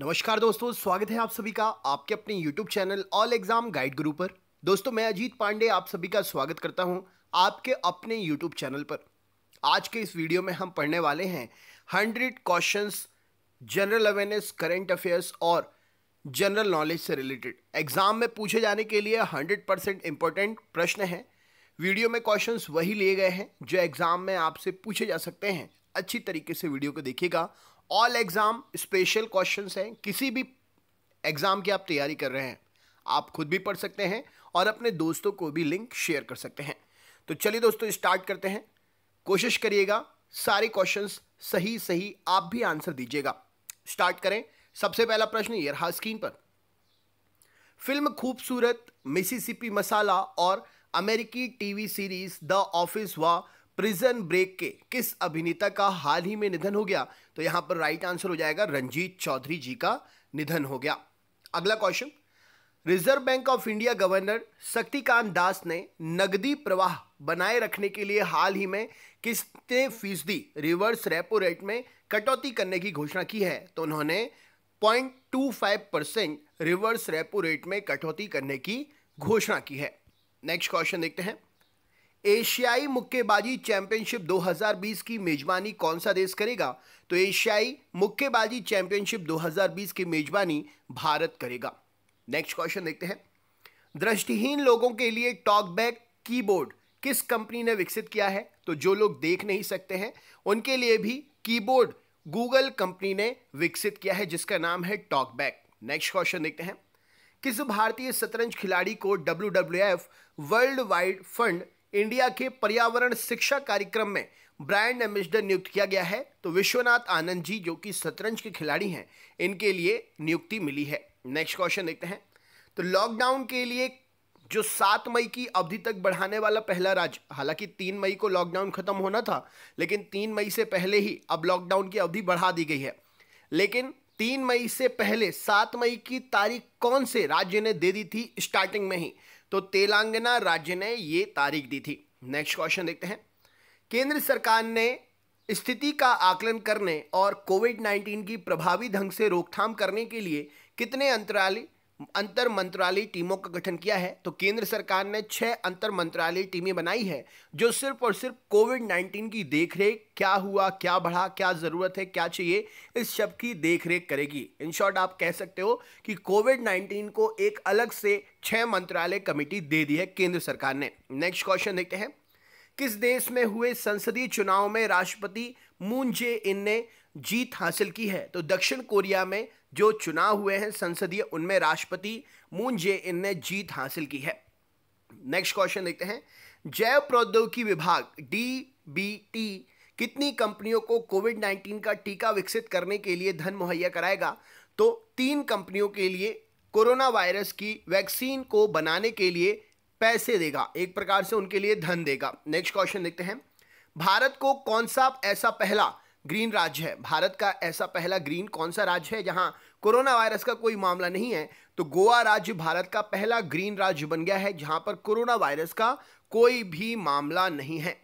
नमस्कार दोस्तों स्वागत है आप सभी का आपके अपने YouTube channel all exam guide Guru पर दोस्तों मैं अजीत पांडे आप सभी का स्वागत करता हूं आपके अपने YouTube चैनल पर आज के इस वीडियो में हम पढ़ने वाले हैं 100 questions general awareness current affairs और जनरल नॉलेज से रिलेटेड एग्जाम में पूछे जाने के लिए हंड्रेड परसेंट इंपॉर्टेंट प्रश्न हैं वीडियो में क्वेश्चंस वही लिए गए हैं जो एग्ज़ाम में आपसे पूछे जा सकते हैं अच्छी तरीके से वीडियो को देखिएगा ऑल एग्ज़ाम स्पेशल क्वेश्चंस हैं किसी भी एग्ज़ाम की आप तैयारी कर रहे हैं आप खुद भी पढ़ सकते हैं और अपने दोस्तों को भी लिंक शेयर कर सकते हैं तो चलिए दोस्तों स्टार्ट करते हैं कोशिश करिएगा सारे क्वेश्चंस सही सही आप भी आंसर दीजिएगा स्टार्ट करें सबसे पहला प्रश्न ये रहा स्क्रीन पर फिल्म खूबसूरत मिसिसिपी मसाला और अमेरिकी टीवी सीरीज द ऑफिस व प्रिजन ब्रेक के किस अभिनेता का हाल ही में निधन हो गया तो यहां पर राइट आंसर हो जाएगा रंजीत चौधरी जी का निधन हो गया अगला question reserve bank of India governor Shaktikanta Das ने नगदी प्रवाह बनाए रखने के लिए हाल ही में किसने फीसदी रिवर्स रेपो रेट में कटौती करने की घोषणा की है तो उन्होंने 0.25 परसेंट रिवर्स रेपो रेट में कटौती करने की घोषणा की है नेक्स्ट क्वेश्चन देखते हैं एशियाई मुक्केबाजी चैंपियनशिप 2020 की मेजबानी कौन सा देश करेगा तो एशियाई मुक्केबाजी चैंपियनशिप 2020 की मेजबानी भारत करेगा नेक्स्ट क्वेश्चन देखते हैं दृष्टिहीन लोगों के लिए टॉकबैक कीबोर्ड किस कंपनी ने विकसित किया है तो जो लोग देख नहीं सकते हैं उनके लिए भी कीबोर्ड गूगल कंपनी ने विकसित किया है जिसका नाम है टॉकबैक नेक्स्ट क्वेश्चन देखते हैं किस भारतीय शतरंज खिलाड़ी को W world wide fund India के पर्यावरण शिक्षा कार्यक्रम में ब्रांड एम्बेसडर नियुक्त किया गया है तो विश्वनाथ आनंद जी जो कि शतरंज के खिलाड़ी हैं इनके लिए नियुक्ति मिली है नेक्स्ट क्वेश्चन देखते हैं तो लॉकडाउन के लिए जो सात मई की अवधि तक बढ़ाने वाला पहला राज्य हालांकि तीन मई को लॉकडाउन खत्म होना था लेकिन तीन मई से पहले ही अब लॉकडाउन की अवधि बढ़ा दी गई है लेकिन तीन मई से पहले सात मई की तारीख कौन से राज्य ने दे दी थी स्टार्टिंग में ही तो तेलंगाना राज्य ने ये तारीख दी थी नेक्स्ट क्वेश्चन देखते हैं केंद्र सरकार ने स्थिति का आकलन करने और कोविड 19 की प्रभावी ढंग से रोकथाम करने के लिए कितने अंतराली अंतर मंत्रालय टीमों का गठन किया है तो केंद्र सरकार ने छह अंतर मंत्रालय टीमें बनाई है जो सिर्फ और सिर्फ कोविड 19 की देखरेख क्या हुआ क्या बढ़ा क्या ज़रूरत है क्या चाहिए इस सब की देखरेख करेगी इन शॉर्ट आप कह सकते हो कि कोविड 19 को एक अलग से छह मंत्रालय कमेटी दे दी है केंद्र सरकार ने नेक्स्ट क्वेश्चन देखते हैं किस देश में हुए संसदीय चुनाव में राष्ट्रपति मून जे इन ने जीत हासिल की है तो दक्षिण कोरिया में जो चुनाव हुए हैं संसदीय उनमें राष्ट्रपति मून जे इन ने जीत हासिल की है नेक्स्ट क्वेश्चन देखते हैं जैव प्रौद्योगिकी विभाग डी बी टी कितनी कंपनियों को कोविड 19 का टीका विकसित करने के लिए धन मुहैया कराएगा तो तीन कंपनियों के लिए कोरोना वायरस की वैक्सीन को बनाने के लिए पैसे देगा एक प्रकार से उनके लिए धन देगा नेक्स्ट क्वेश्चन देखते हैं भारत को कौन सा ऐसा पहला ग्रीन राज्य है भारत का ऐसा पहला ग्रीन कौन सा राज्य है जहां कोरोना वायरस का कोई मामला नहीं है तो गोवा राज्य भारत का पहला ग्रीन राज्य बन गया है जहां पर कोरोना वायरस का कोई भी मामला नहीं है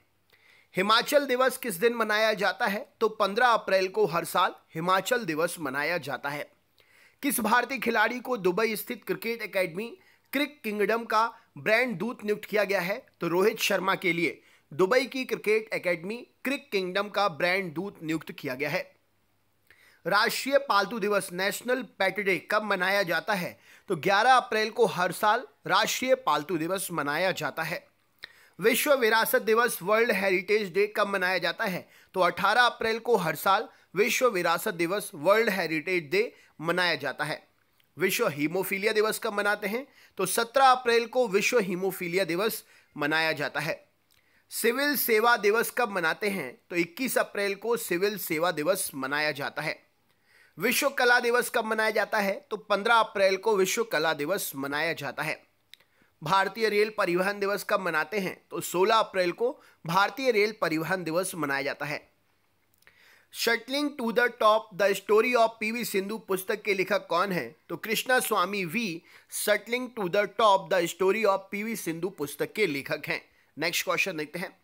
हिमाचल दिवस किस दिन मनाया जाता है तो 15 अप्रैल को हर साल हिमाचल दिवस मनाया जाता है किस भारतीय खिलाड़ी को दुबई स्थित क्रिकेट एकेडमी क्रिक किंगडम का ब्रांड दूत नियुक्त किया गया है तो रोहित शर्मा के लिए दुबई की क्रिकेट एकेडमी क्रिक किंगडम का ब्रांड दूत नियुक्त किया गया है राष्ट्रीय पालतू दिवस नेशनल पेट डे कब मनाया जाता है तो 11 अप्रैल को हर साल राष्ट्रीय पालतू दिवस मनाया जाता है विश्व विरासत दिवस वर्ल्ड हेरिटेज डे कब मनाया जाता है तो 18 अप्रैल को हर साल विश्व विरासत दिवस वर्ल्ड हेरिटेज डे मनाया जाता है विश्व हीमोफीलिया दिवस कब मनाते हैं तो 17 अप्रैल को विश्व हीमोफीलिया दिवस मनाया जाता है सिविल सेवा दिवस कब मनाते हैं तो 21 अप्रैल को सिविल सेवा दिवस मनाया जाता है विश्व कला दिवस कब मनाया जाता है तो 15 अप्रैल को विश्व कला दिवस मनाया जाता है भारतीय रेल परिवहन दिवस कब मनाते हैं तो 16 अप्रैल को भारतीय रेल परिवहन दिवस मनाया जाता है shuttling to the top the story of PV Sindhu पुस्तक के लेखक कौन है तो Krishna Swamy V shuttling to the top the story of PV Sindhu पुस्तक के लेखक हैं नेक्स्ट क्वेश्चन देखते हैं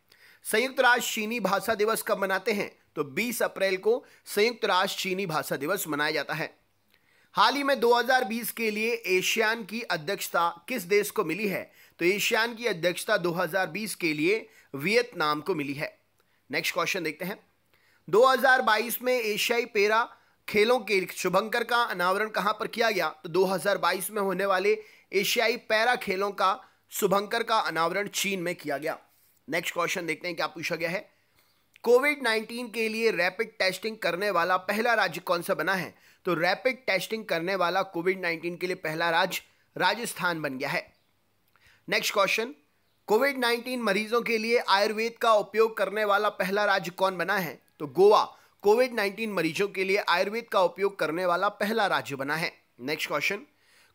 संयुक्त राष्ट्र चीनी भाषा दिवस कब मनाते हैं तो 20 अप्रैल को संयुक्त राष्ट्र चीनी भाषा दिवस मनाया जाता है हाल ही में 2020 के लिए एशियान की अध्यक्षता किस देश को मिली है तो एशियान की अध्यक्षता 2020 के लिए वियतनाम को मिली है नेक्स्ट क्वेश्चन देखते हैं 2022 में एशियाई पेरा खेलों के शुभंकर का अनावरण कहां पर किया गया तो 2022 में होने वाले एशियाई पैरा खेलों का शुभंकर का अनावरण चीन में किया गया नेक्स्ट क्वेश्चन देखते हैं क्या पूछा गया है कोविड 19 के लिए रैपिड टेस्टिंग करने वाला पहला राज्य कौन सा बना है तो रैपिड टेस्टिंग करने वाला कोविड 19 के लिए पहला राज्य राजस्थान बन गया है नेक्स्ट क्वेश्चन कोविड 19 मरीजों के लिए आयुर्वेद का उपयोग करने वाला पहला राज्य कौन बना है तो गोवा कोविड 19 मरीजों के लिए आयुर्वेद का उपयोग करने वाला पहला राज्य बना है नेक्स्ट क्वेश्चन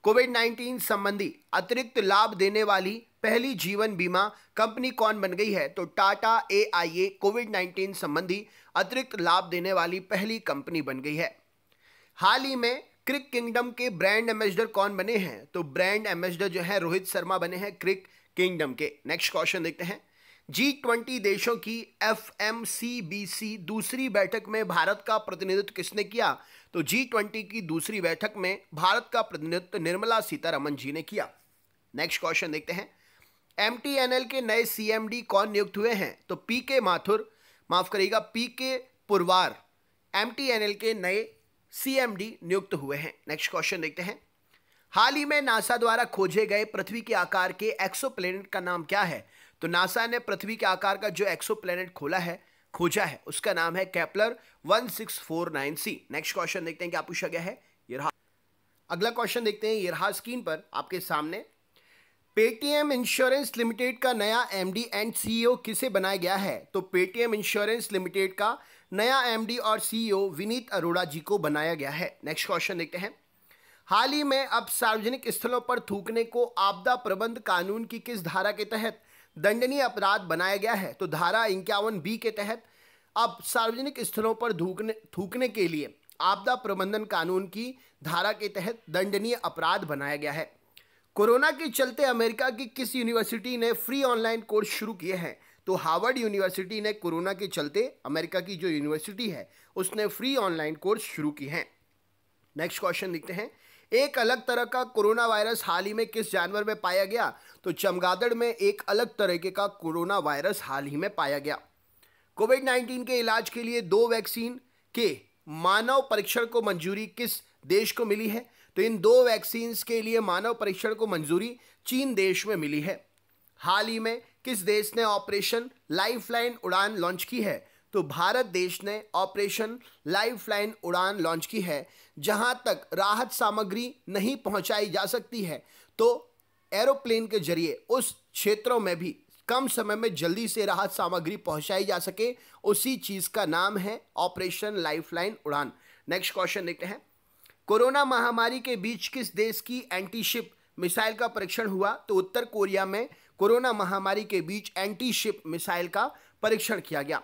कोविड 19 संबंधी अतिरिक्त लाभ देने वाली पहली जीवन बीमा कंपनी कौन बन गई है तो टाटा ए आई ए कोविड 19 संबंधी अतिरिक्त लाभ देने वाली पहली कंपनी बन गई है हाल ही में क्रिक किंगडम के ब्रांड एम्बेसडर कौन बने हैं तो ब्रांड एम्बेसडर जो है रोहित शर्मा बने हैं क्रिक किंगडम के नेक्स्ट क्वेश्चन देखते हैं जी ट्वेंटी देशों की F M C C B दूसरी बैठक में भारत का प्रतिनिधित्व किसने किया तो जी ट्वेंटी की दूसरी बैठक में भारत का प्रतिनिधित्व निर्मला सीतारमन जी ने किया नेक्स्ट क्वेश्चन देखते हैं एम के नए डी कौन नियुक्त हुए हैं तो पी के माथुर माफ करिएगा P K Purwar M T N L के नए सी एम डी नियुक्त हुए हैं नेक्स्ट क्वेश्चन देखते हैं हाल ही में नासा द्वारा खोजे गए पृथ्वी के आकार के प्लेनेट का नाम क्या है तो नासा ने पृथ्वी के आकार का जो एक्सो खोला है खोजा है उसका नाम है कैपलर सी नेक्स्ट क्वेश्चन देखते हैं क्या पूछा गया है अगला क्वेश्चन देखते हैं यहा स्क्रीन पर आपके सामने पेटीएम इंश्योरेंस लिमिटेड का नया एमडी एंड सीईओ किसे बनाया गया है तो पेटीएम इंश्योरेंस लिमिटेड का नया एमडी और सीईओ e विनीत अरोड़ा जी को बनाया गया है नेक्स्ट क्वेश्चन देखते हैं हाल ही में अब सार्वजनिक स्थलों पर थूकने को आपदा प्रबंध कानून की किस धारा के तहत दंडनीय अपराध बनाया गया है तो धारा इक्यावन बी के तहत अब सार्वजनिक स्थलों पर थूकने थूकने के लिए आपदा प्रबंधन कानून की धारा के तहत दंडनीय अपराध बनाया गया है कोरोना के चलते अमेरिका की किस यूनिवर्सिटी ने फ्री ऑनलाइन कोर्स शुरू किए हैं तो हार्वर्ड यूनिवर्सिटी ने कोरोना के चलते अमेरिका की जो यूनिवर्सिटी है उसने फ्री ऑनलाइन कोर्स शुरू किए हैं नेक्स्ट क्वेश्चन लिखते हैं एक अलग तरह का कोरोना वायरस हाल ही में किस जानवर में पाया गया तो चमगादड़ में एक अलग तरीके का कोरोना वायरस हाल ही में पाया गया कोविड 19 के इलाज के लिए दो वैक्सीन के मानव परीक्षण को मंजूरी किस देश को मिली है तो इन दो वैक्सीन के लिए मानव परीक्षण को मंजूरी चीन देश में मिली है हाल ही में किस देश ने ऑपरेशन लाइफलाइन उड़ान लॉन्च की है तो भारत देश ने ऑपरेशन लाइफलाइन उड़ान लॉन्च की है जहां तक राहत सामग्री नहीं पहुंचाई जा सकती है तो एरोप्लेन के जरिए उस क्षेत्रों में भी कम समय में जल्दी से राहत सामग्री पहुंचाई जा सके उसी चीज़ का नाम है operation lifeline Udan next question देखते हैं कोरोना महामारी के बीच किस देश की एंटीशिप मिसाइल का परीक्षण हुआ तो उत्तर कोरिया में कोरोना महामारी के बीच एंटीशिप मिसाइल का परीक्षण किया गया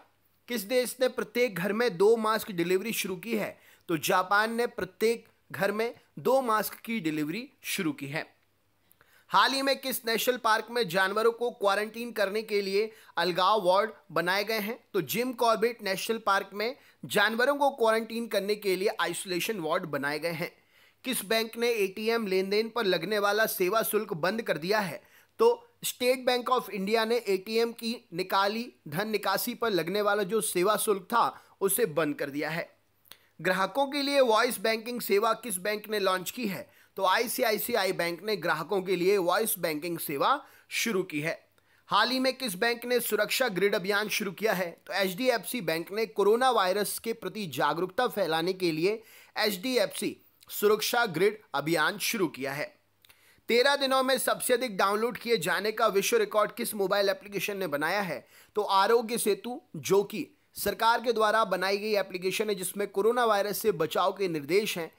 किस देश ने प्रत्येक घर में दो मास्क डिलीवरी शुरू की है तो जापान ने प्रत्येक घर में दो मास्क की डिलीवरी शुरू की है हाल ही में किस नेशनल पार्क में जानवरों को क्वारंटीन करने के लिए अलगाव वार्ड बनाए गए हैं तो जिम कॉर्बेट नेशनल पार्क में जानवरों को क्वारंटीन करने के लिए आइसोलेशन वार्ड बनाए गए हैं किस बैंक ने एटीएम लेन देन पर लगने वाला सेवा शुल्क बंद कर दिया है तो स्टेट बैंक ऑफ इंडिया ने एटीएम की निकाली धन निकासी पर लगने वाला जो सेवा शुल्क था उसे बंद कर दिया है ग्राहकों के लिए वॉइस बैंकिंग सेवा किस बैंक ने लॉन्च की है तो आईसीआईसीआई बैंक ने ग्राहकों के लिए वॉइस बैंकिंग सेवा शुरू की है हाल ही में किस बैंक ने सुरक्षा ग्रिड अभियान शुरू किया है तो एच बैंक ने कोरोना वायरस के प्रति जागरूकता फैलाने के लिए एच सुरक्षा ग्रिड अभियान शुरू किया है तेरह दिनों में सबसे अधिक डाउनलोड किए जाने का विश्व रिकॉर्ड किस मोबाइल एप्लीकेशन ने बनाया है तो आरोग्य सेतु जो कि सरकार के द्वारा बनाई गई एप्लीकेशन है जिसमें कोरोना वायरस से बचाव के निर्देश हैं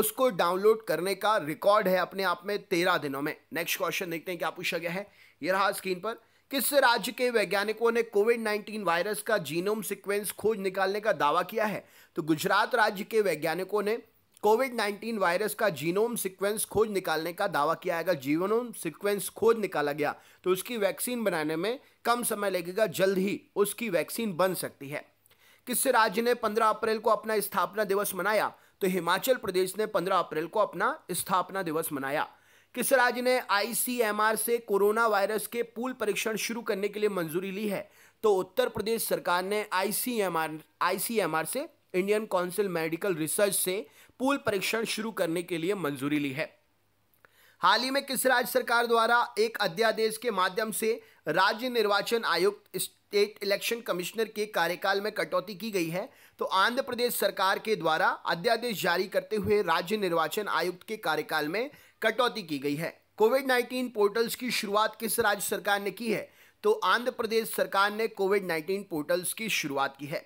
उसको डाउनलोड करने का रिकॉर्ड है अपने आप में तेरह दिनों में नेक्स्ट क्वेश्चन देखते हैं क्या पूछा गया है ये रहा स्क्रीन पर किस राज्य के वैज्ञानिकों ने कोविड 19 वायरस का जीनोम सीक्वेंस खोज निकालने का दावा किया है तो गुजरात राज्य के वैज्ञानिकों ने कोविड 19 वायरस का जीनोम सीक्वेंस खोज निकालने का दावा किया है अगर जीनोम सीक्वेंस खोज निकाला गया तो उसकी वैक्सीन बनाने में कम समय लगेगा जल्द ही उसकी वैक्सीन बन सकती है किस राज्य ने 15 अप्रैल को अपना स्थापना दिवस मनाया तो हिमाचल प्रदेश ने 15 अप्रैल को अपना स्थापना दिवस मनाया किस राज्य ने आईसीएमआर से कोरोना वायरस के पूल परीक्षण शुरू करने के लिए मंजूरी ली है तो उत्तर प्रदेश सरकार ने आईसीएमआर आईसीएमआर से इंडियन काउंसिल मेडिकल रिसर्च से पूल परीक्षण शुरू करने के लिए मंजूरी ली है हाल ही में किस राज्य सरकार द्वारा एक अध्यादेश के माध्यम से राज्य निर्वाचन आयुक्त स्टेट इलेक्शन कमिश्नर के कार्यकाल में कटौती की गई है तो आंध्र प्रदेश सरकार के द्वारा अध्यादेश जारी करते हुए राज्य निर्वाचन आयुक्त के कार्यकाल में कटौती की गई है कोविड 19 पोर्टल्स की शुरुआत किस राज्य सरकार ने की है तो आंध्र प्रदेश सरकार ने कोविड 19 पोर्टल्स की शुरुआत की है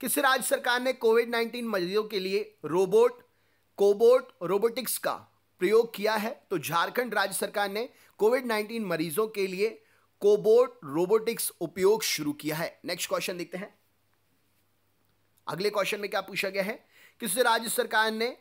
किस राज्य सरकार ने कोविड 19 मरीजों के लिए रोबोट कोबोट रोबोटिक्स का प्रयोग किया है तो झारखंड राज्य सरकार ने कोविड 19 मरीजों के लिए कोबोट रोबोटिक्स उपयोग शुरू किया है नेक्स्ट क्वेश्चन देखते हैं अगले क्वेश्चन में क्या पूछा गया है किस राज्य सरकार ने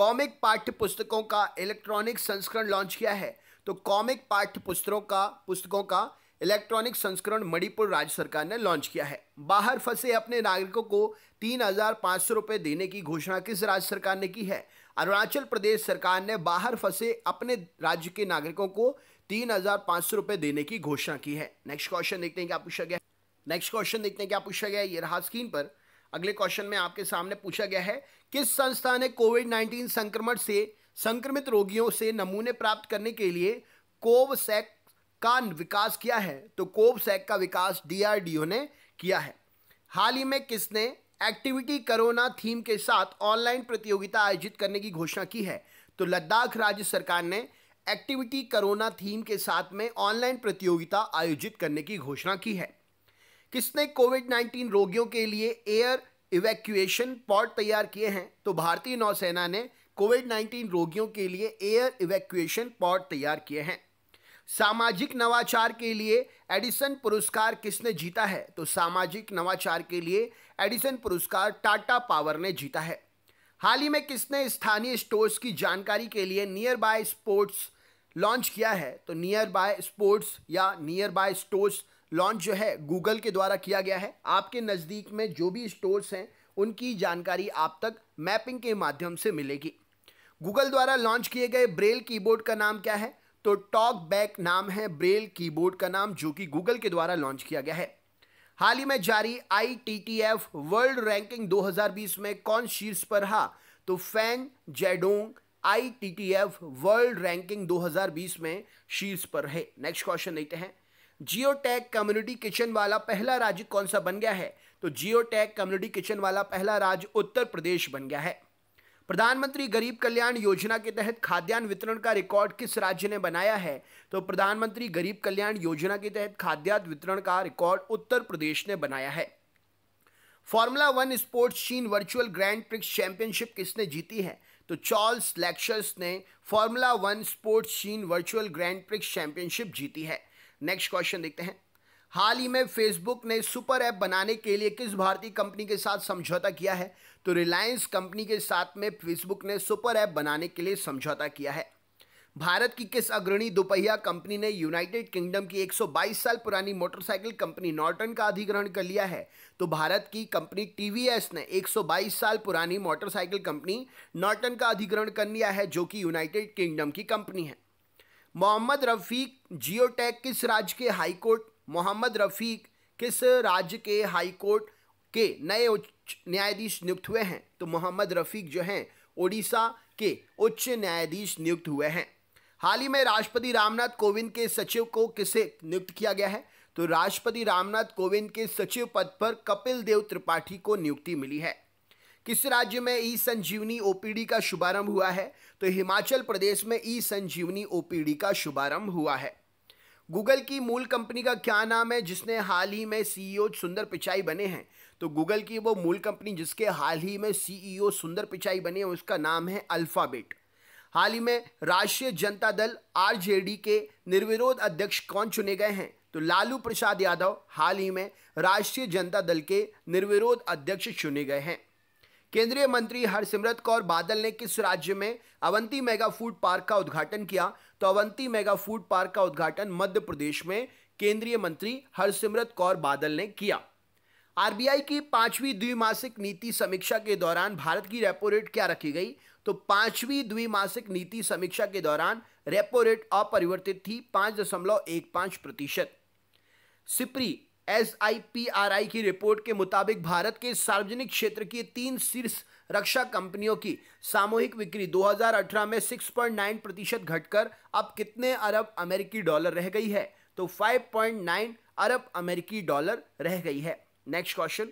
कॉमिक पाठ्य पुस्तकों का इलेक्ट्रॉनिक संस्करण लॉन्च किया है तो कॉमिक पाठ्य पुस्तकों का पुस्तकों का इलेक्ट्रॉनिक संस्करण मणिपुर राज्य सरकार ने लॉन्च किया है बाहर फंसे अपने नागरिकों को तीन हजार पांच सौ रुपए देने की घोषणा किस राज्य सरकार ने की है अरुणाचल प्रदेश सरकार ने बाहर फंसे अपने राज्य के नागरिकों को तीन हजार पांच सौ रुपए देने की घोषणा की है नेक्स्ट क्वेश्चन देखते हैं क्या पूछा गया नेक्स्ट क्वेश्चन देखते हैं क्या पूछा गया ये रहा स्क्रीन पर अगले क्वेश्चन में आपके सामने पूछा गया है किस संस्था ने कोविड नाइन्टीन संक्रमण से संक्रमित रोगियों से नमूने प्राप्त करने के लिए कोवसेक का विकास किया है तो कोवसेक का विकास डीआरडीओ ने किया है हाल ही में किसने एक्टिविटी करोना थीम के साथ ऑनलाइन प्रतियोगिता आयोजित करने की घोषणा की है तो लद्दाख राज्य सरकार ने एक्टिविटी करोना थीम के साथ में ऑनलाइन प्रतियोगिता आयोजित करने की घोषणा की है किसने कोविड 19 रोगियों के लिए एयर इवैक्यूएशन पॉड तैयार किए हैं तो भारतीय नौसेना ने कोविड 19 रोगियों के लिए एयर इवैक्यूएशन पॉड तैयार किए हैं सामाजिक नवाचार के लिए एडिसन पुरस्कार किसने जीता है तो सामाजिक नवाचार के लिए एडिसन पुरस्कार टाटा पावर ने जीता है हाल ही में किसने स्थानीय स्टोर्स की जानकारी के लिए नियर बाय स्पोर्ट्स लॉन्च किया है तो नियर बाय स्पोर्ट्स या नियर बाय स्टोर्स लॉन्च जो है गूगल के द्वारा किया गया है आपके नज़दीक में जो भी स्टोर्स हैं उनकी जानकारी आप तक मैपिंग के माध्यम से मिलेगी गूगल द्वारा लॉन्च किए गए ब्रेल कीबोर्ड का नाम क्या है तो टॉक बैक नाम है ब्रेल कीबोर्ड का नाम जो कि गूगल के द्वारा लॉन्च किया गया है हाल ही में जारी एफ वर्ल्ड रैंकिंग 2020 में कौन शीर्ष पर रहा तो Fan Zhendong F world ranking 2020 में शीर्ष पर रहे नेक्स्ट क्वेश्चन देखते हैं जियोटेक कम्युनिटी किचन वाला पहला राज्य कौन सा बन गया है तो जियोटेक कम्युनिटी किचन वाला पहला राज्य उत्तर प्रदेश बन गया है प्रधानमंत्री गरीब कल्याण योजना के तहत खाद्यान्न वितरण का रिकॉर्ड किस राज्य ने बनाया है तो प्रधानमंत्री गरीब कल्याण योजना के तहत खाद्यान्न वितरण का रिकॉर्ड उत्तर प्रदेश ने बनाया है फॉर्मूला वन स्पोर्ट्स चीन वर्चुअल ग्रैंड प्रिक्स चैंपियनशिप किसने जीती है तो चार्ल्स लेक्चर्स ने फॉर्मूला वन स्पोर्ट्स चीन वर्चुअल ग्रैंड प्रिक्स चैंपियनशिप जीती है नेक्स्ट क्वेश्चन देखते हैं हाल ही में फेसबुक ने सुपर ऐप बनाने के लिए किस भारतीय कंपनी के साथ समझौता किया है तो रिलायंस कंपनी के साथ में फेसबुक ने सुपर ऐप बनाने के लिए समझौता किया है भारत की किस अग्रणी दोपहिया कंपनी ने यूनाइटेड किंगडम की 122 साल पुरानी मोटरसाइकिल कंपनी नॉर्टन का अधिग्रहण कर लिया है तो भारत की कंपनी टीवीएस ने 122 साल पुरानी मोटरसाइकिल कंपनी नॉर्टन का अधिग्रहण कर लिया है जो कि यूनाइटेड किंगडम की कंपनी है मोहम्मद रफ़ीक जियोटेक किस राज्य के हाईकोर्ट मोहम्मद रफ़ीक किस राज्य के हाईकोर्ट के नए उच्च न्यायाधीश नियुक्त हुए हैं तो मोहम्मद रफीक जो हैं ओडिशा के उच्च न्यायाधीश नियुक्त हुए हैं हाल ही में राष्ट्रपति रामनाथ कोविंद के सचिव को किसे नियुक्त किया गया है तो राष्ट्रपति रामनाथ कोविंद के सचिव पद पर कपिल देव त्रिपाठी को नियुक्ति मिली है किस राज्य में ई संजीवनी ओपीडी का शुभारंभ हुआ है तो हिमाचल प्रदेश में ई संजीवनी ओपीडी का शुभारंभ हुआ है गूगल की मूल कंपनी का क्या नाम है जिसने हाल ही में सीईओ सुंदर पिचाई बने हैं तो गूगल की वो मूल कंपनी जिसके हाल ही में सीईओ e सुंदर पिचाई बने उसका नाम है अल्फ़ाबेट हाल ही में राष्ट्रीय जनता दल आरजेडी के निर्विरोध अध्यक्ष कौन चुने गए हैं तो लालू प्रसाद यादव हाल ही में राष्ट्रीय जनता दल के निर्विरोध अध्यक्ष चुने गए हैं केंद्रीय मंत्री हरसिमरत कौर बादल ने किस राज्य में अवंती मेगा फूड पार्क का उद्घाटन किया तो अवंती मेगा फूड पार्क का उद्घाटन मध्य प्रदेश में केंद्रीय मंत्री हरसिमरत कौर बादल ने किया आरबीआई की पांचवी द्विमासिक नीति समीक्षा के दौरान भारत की रेपो रेट क्या रखी गई तो पांचवी द्विमासिक नीति समीक्षा के दौरान रेपो रेट अपरिवर्तित थी पांच दशमलव एक पांच प्रतिशत सिपरी एस की रिपोर्ट के मुताबिक भारत के सार्वजनिक क्षेत्र की तीन शीर्ष रक्षा कंपनियों की सामूहिक बिक्री 2018 में 6.9 प्रतिशत घटकर अब कितने अरब अमेरिकी डॉलर रह गई है तो 5.9 अरब अमेरिकी डॉलर रह गई है नेक्स्ट क्वेश्चन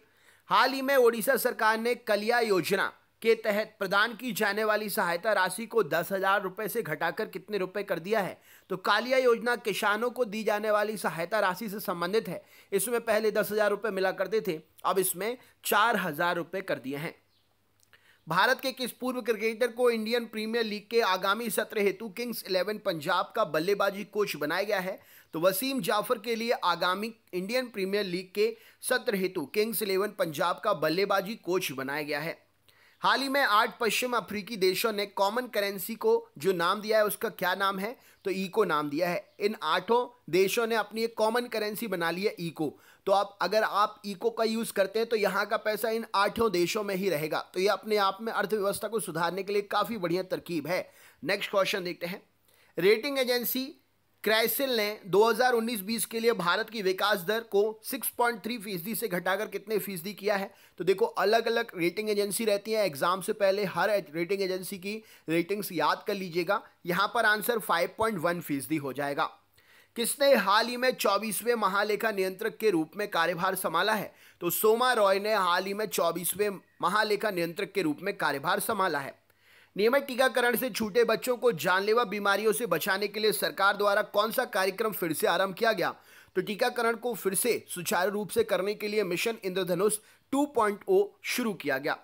हाल ही में ओडिशा सरकार ने कलिया योजना के तहत प्रदान की जाने वाली सहायता राशि को दस हजार रुपए से घटाकर कितने रुपए कर दिया है तो कालिया योजना किसानों को दी जाने वाली सहायता राशि से संबंधित है इसमें पहले दस हजार रुपए मिला करते थे अब इसमें चार हजार रुपए कर दिए हैं भारत के किस पूर्व क्रिकेटर को इंडियन प्रीमियर लीग के आगामी सत्र हेतु किंग्स इलेवन पंजाब का बल्लेबाजी कोच बनाया गया है तो वसीम जाफर के लिए आगामी इंडियन प्रीमियर लीग के सत्र हेतु किंग्स इलेवन पंजाब का बल्लेबाजी कोच बनाया गया है हाल ही में आठ पश्चिम अफ्रीकी देशों ने कॉमन करेंसी को जो नाम दिया है उसका क्या नाम है तो ईको नाम दिया है इन आठों देशों ने अपनी एक कॉमन करेंसी बना ली है ईको तो आप अगर आप ईको का यूज़ करते हैं तो यहाँ का पैसा इन आठों देशों में ही रहेगा तो ये अपने आप में अर्थव्यवस्था को सुधारने के लिए काफ़ी बढ़िया तरकीब है नेक्स्ट क्वेश्चन देखते हैं रेटिंग एजेंसी क्राइसिल ने 2019-20 के लिए भारत की विकास दर को 6.3 फीसदी से घटाकर कितने फीसदी किया है तो देखो अलग अलग रेटिंग एजेंसी रहती है एग्जाम से पहले हर रेटिंग एजेंसी की रेटिंग्स याद कर लीजिएगा यहाँ पर आंसर 5.1 फीसदी हो जाएगा किसने हाल ही में चौबीसवें महालेखा नियंत्रक के रूप में कार्यभार संभाला है तो सोमा रॉय ने हाल ही में चौबीसवें महालेखा नियंत्रक के रूप में कार्यभार संभाला है नियमित टीकाकरण से छूटे बच्चों को जानलेवा बीमारियों से बचाने के लिए सरकार द्वारा कौन सा कार्यक्रम फिर से आरंभ किया गया तो टीकाकरण को फिर से सुचारू रूप से करने के लिए मिशन इंद्रधनुष 2.0 शुरू किया गया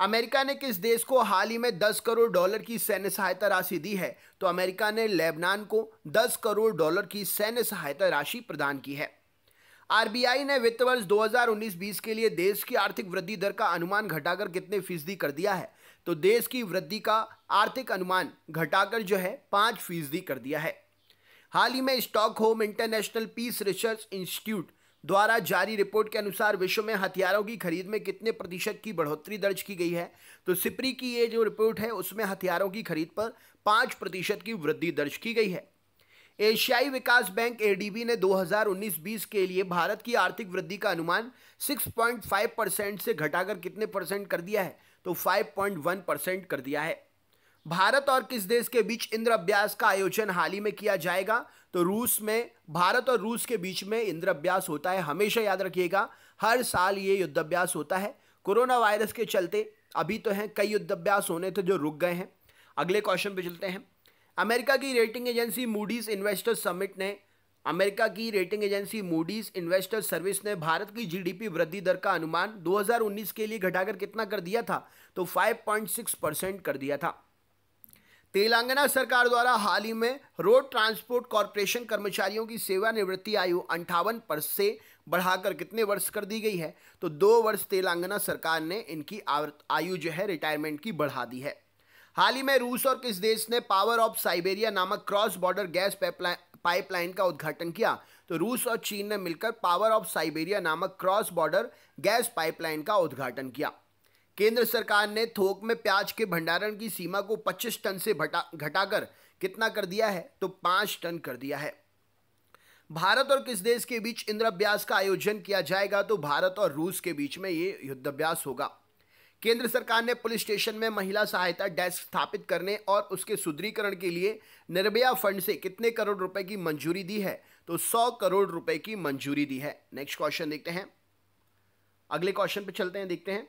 अमेरिका ने किस देश को हाल ही में 10 करोड़ डॉलर की सैन्य सहायता राशि दी है तो अमेरिका ने लेबनान को 10 करोड़ डॉलर की सैन्य सहायता राशि प्रदान की है आरबीआई ने वित्त वर्ष 2019-20 के लिए देश की आर्थिक वृद्धि दर का अनुमान घटाकर कितने फीसदी कर दिया है तो देश की वृद्धि का आर्थिक अनुमान घटाकर जो है पाँच फीसदी कर दिया है हाल ही में Stockholm international peace research institute द्वारा जारी रिपोर्ट के अनुसार विश्व में हथियारों की खरीद में कितने प्रतिशत की बढ़ोतरी दर्ज की गई है तो सिपरी की ये जो रिपोर्ट है उसमें हथियारों की खरीद पर पाँच प्रतिशत की वृद्धि दर्ज की गई है एशियाई विकास बैंक एडीबी ने 2019-20 के लिए भारत की आर्थिक वृद्धि का अनुमान 6.5 परसेंट से घटाकर कितने परसेंट कर दिया है तो 5.1 परसेंट कर दिया है भारत और किस देश के बीच इंद्र अभ्यास का आयोजन हाल ही में किया जाएगा तो रूस में भारत और रूस के बीच में इंद्र अभ्यास होता है हमेशा याद रखिएगा हर साल ये युद्धाभ्यास होता है कोरोना वायरस के चलते अभी तो हैं कई युद्धाभ्यास होने थे जो रुक गए हैं अगले क्वेश्चन पे चलते हैं अमेरिका की rating agency Moody's investor summit ने अमेरिका की rating agency Moody's investor service ने भारत की जीडीपी वृद्धि दर का अनुमान 2019 के लिए घटाकर कितना कर दिया था तो 5.6 परसेंट कर दिया था तेलंगाना सरकार द्वारा हाल ही में रोड ट्रांसपोर्ट कॉरपोरेशन कर्मचारियों की सेवानिवृत्ति आयु अंठावन वर्ष से बढ़ाकर कितने वर्ष कर दी गई है तो दो वर्ष तेलंगाना सरकार ने इनकी आयु जो है रिटायरमेंट की बढ़ा दी है हाल ही में रूस और किस देश ने पावर ऑफ साइबेरिया नामक क्रॉस बॉर्डर गैस पाइपलाइन का उद्घाटन किया तो रूस और चीन ने मिलकर पावर ऑफ साइबेरिया नामक क्रॉस बॉर्डर गैस पाइपलाइन का उद्घाटन किया केंद्र सरकार ने थोक में प्याज के भंडारण की सीमा को 25 टन से घटा घटाकर कितना कर दिया है तो 5 टन कर दिया है भारत और किस देश के बीच इंद्राभ्यास का आयोजन किया जाएगा तो भारत और रूस के बीच में ये युद्धाभ्यास होगा केंद्र सरकार ने पुलिस स्टेशन में महिला सहायता डेस्क स्थापित करने और उसके सुदृढ़ीकरण के लिए निर्भया फंड से कितने करोड़ रुपए की मंजूरी दी है तो 100 करोड़ रुपए की मंजूरी दी है नेक्स्ट क्वेश्चन देखते हैं अगले क्वेश्चन पे चलते हैं देखते हैं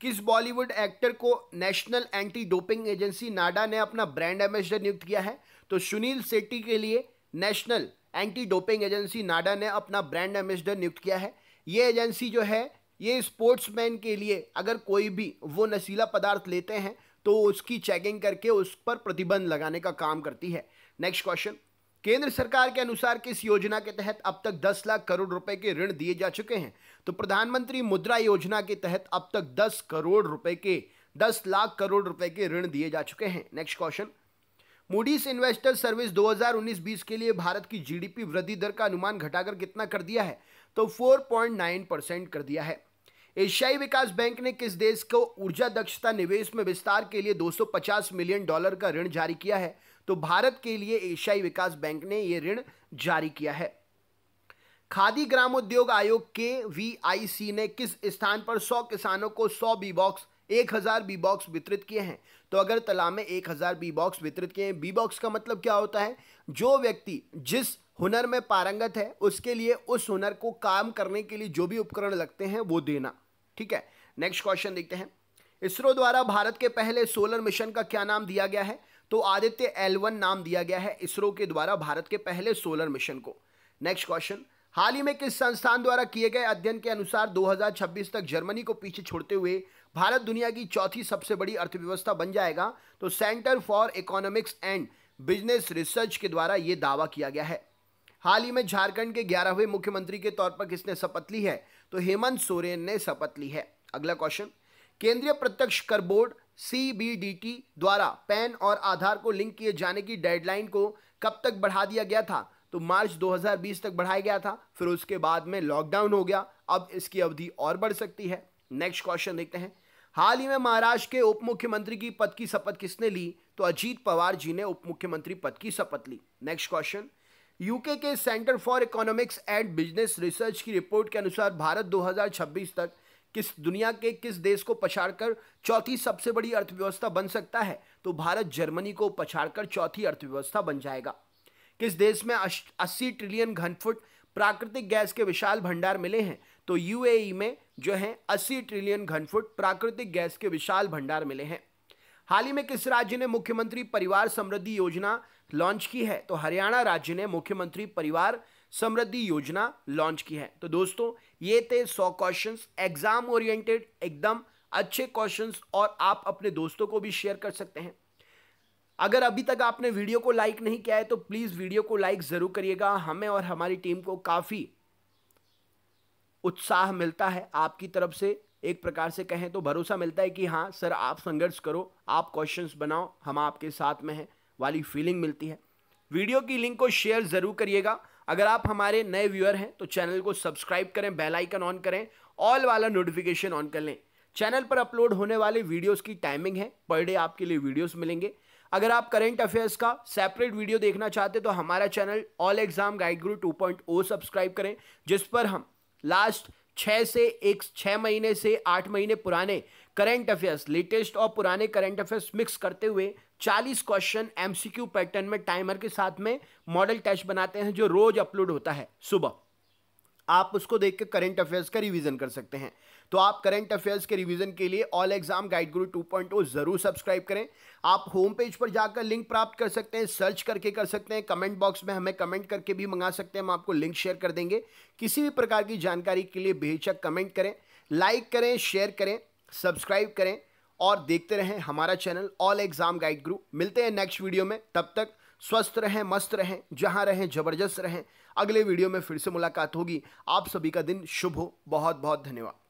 किस बॉलीवुड एक्टर को national anti doping agency NADA ने अपना ब्रांड एम्बेसडर नियुक्त किया है तो सुनील सेट्टी के लिए national anti doping agency NADA ने अपना ब्रांड एम्बेसडर नियुक्त किया है ये एजेंसी जो है ये स्पोर्ट्समैन के लिए अगर कोई भी वो नशीला पदार्थ लेते हैं तो उसकी चेकिंग करके उस पर प्रतिबंध लगाने का काम करती है नेक्स्ट क्वेश्चन केंद्र सरकार के अनुसार किस योजना के तहत अब तक 10 लाख करोड़ रुपए के ऋण दिए जा चुके हैं तो प्रधानमंत्री मुद्रा योजना के तहत अब तक 10 करोड़ रुपए के 10 लाख करोड़ रुपए के ऋण दिए जा चुके हैं next question Moody's investor service 2019-20 के लिए भारत की जीडीपी वृद्धि दर का अनुमान घटाकर कितना कर दिया है तो 4.9 परसेंट कर दिया है एशियाई विकास बैंक ने किस देश को ऊर्जा दक्षता निवेश में विस्तार के लिए 250 मिलियन डॉलर का ऋण जारी किया है तो भारत के लिए एशियाई विकास बैंक ने यह ऋण जारी किया है खादी ग्रामोद्योग आयोग के वी ने किस स्थान पर 100 किसानों को 100 बी बॉक्स एक हज़ार बी बॉक्स वितरित किए हैं तो अगर तला में एक हज़ार बी बॉक्स वितरित किए हैं बी बॉक्स का मतलब क्या होता है जो व्यक्ति जिस हुनर में पारंगत है उसके लिए उस हुनर को काम करने के लिए जो भी उपकरण लगते हैं वो देना ठीक है नेक्स्ट क्वेश्चन देखते हैं इसरो द्वारा भारत के पहले सोलर मिशन का क्या नाम दिया गया है तो आदित्य एलवन नाम दिया गया है इसरो के द्वारा भारत के पहले सोलर मिशन को नेक्स्ट क्वेश्चन हाल ही में किस संस्थान द्वारा किए गए अध्ययन के अनुसार 2026 तक जर्मनी को पीछे छोड़ते हुए भारत दुनिया की चौथी सबसे बड़ी अर्थव्यवस्था बन जाएगा तो centre for economics and business research के द्वारा यह दावा किया गया है हाल ही में झारखंड के ग्यारहवें मुख्यमंत्री के तौर पर किसने शपथ ली है तो हेमंत सोरेन ने शपथ ली है अगला क्वेश्चन केंद्रीय प्रत्यक्ष कर बोर्ड सी द्वारा पैन और आधार को लिंक किए जाने की डेडलाइन को कब तक बढ़ा दिया गया था तो मार्च 2020 तक बढ़ाया गया था फिर उसके बाद में लॉकडाउन हो गया अब इसकी अवधि और बढ़ सकती है नेक्स्ट क्वेश्चन देखते हैं हाल ही में महाराष्ट्र के उप मुख्यमंत्री की पद की शपथ किसने ली तो अजीत पवार जी ने उप मुख्यमंत्री पद की शपथ ली नेक्स्ट क्वेश्चन यूके के centre for economics and business research की रिपोर्ट के अनुसार भारत 2026 तक किस दुनिया के किस देश को पछाड़कर चौथी सबसे बड़ी अर्थव्यवस्था बन सकता है तो भारत जर्मनी को पछाड़कर चौथी अर्थव्यवस्था बन जाएगा किस देश में अस्सी ट्रिलियन घनफुट प्राकृतिक गैस के विशाल भंडार मिले हैं तो यूएई e में जो है 80 ट्रिलियन घनफुट प्राकृतिक गैस के विशाल भंडार मिले हैं हाल ही में किस राज्य ने मुख्यमंत्री परिवार समृद्धि योजना लॉन्च की है तो हरियाणा राज्य ने मुख्यमंत्री परिवार समृद्धि योजना लॉन्च की है तो दोस्तों ये थे सौ क्वेश्चन एग्जाम ओरिएंटेड एकदम अच्छे क्वेश्चन और आप अपने दोस्तों को भी शेयर कर सकते हैं अगर अभी तक आपने वीडियो को लाइक नहीं किया है तो प्लीज़ वीडियो को लाइक ज़रूर करिएगा हमें और हमारी टीम को काफ़ी उत्साह मिलता है आपकी तरफ से एक प्रकार से कहें तो भरोसा मिलता है कि हाँ सर आप संघर्ष करो आप क्वेश्चंस बनाओ हम आपके साथ में हैं वाली फीलिंग मिलती है वीडियो की लिंक को शेयर ज़रूर करिएगा अगर आप हमारे नए व्यूअर हैं तो चैनल को सब्सक्राइब करें बेल आइकन ऑन करें ऑल वाला नोटिफिकेशन ऑन कर लें चैनल पर अपलोड होने वाले वीडियोस की टाइमिंग है पर डे आपके लिए वीडियोस मिलेंगे अगर आप करेंट अफेयर्स का सेपरेट वीडियो देखना चाहते तो हमारा channel all exam guide Guru to subscribe करें जिस पर हम लास्ट छः से एक छः महीने से आठ महीने पुराने करंट अफेयर्स लेटेस्ट और पुराने करेंट अफेयर्स मिक्स करते हुए 40 क्वेश्चन एमसीक्यू पैटर्न में टाइमर के साथ में मॉडल टेस्ट बनाते हैं जो रोज अपलोड होता है सुबह आप उसको देख के करेंट अफेयर्स का रिवीजन कर सकते हैं तो आप करेंट अफेयर्स के रिवीजन के लिए ऑल एग्जाम गाइड गुरु 2.0 जरूर सब्सक्राइब करें आप होम पेज पर जाकर लिंक प्राप्त कर सकते हैं सर्च करके कर सकते हैं कमेंट बॉक्स में हमें कमेंट करके भी मंगा सकते हैं हम आपको लिंक शेयर कर देंगे किसी भी प्रकार की जानकारी के लिए बेहिचक कमेंट करें लाइक करें शेयर करें सब्सक्राइब करें और देखते रहें हमारा channel all exam guide group मिलते हैं नेक्स्ट वीडियो में तब तक स्वस्थ रहें मस्त रहें जहां रहें जबरदस्त रहें अगले वीडियो में फिर से मुलाकात होगी आप सभी का दिन शुभ हो बहुत बहुत धन्यवाद